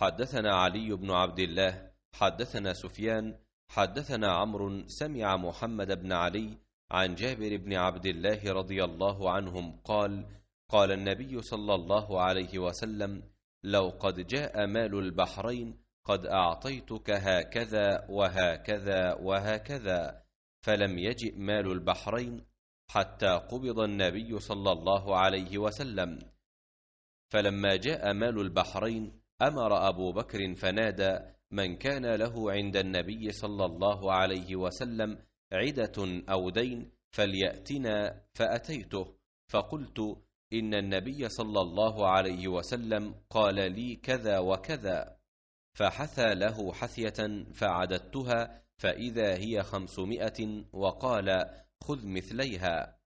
حدثنا علي بن عبد الله حدثنا سفيان حدثنا عمرو سمع محمد بن علي عن جابر بن عبد الله رضي الله عنهم قال قال النبي صلى الله عليه وسلم لو قد جاء مال البحرين قد اعطيتك هكذا وهكذا وهكذا فلم يجئ مال البحرين حتى قبض النبي صلى الله عليه وسلم فلما جاء مال البحرين أمر أبو بكر فنادى من كان له عند النبي صلى الله عليه وسلم عدة أو دين فليأتنا فأتيته فقلت إن النبي صلى الله عليه وسلم قال لي كذا وكذا فحثى له حثية فعددتها فإذا هي خمسمائة وقال خذ مثليها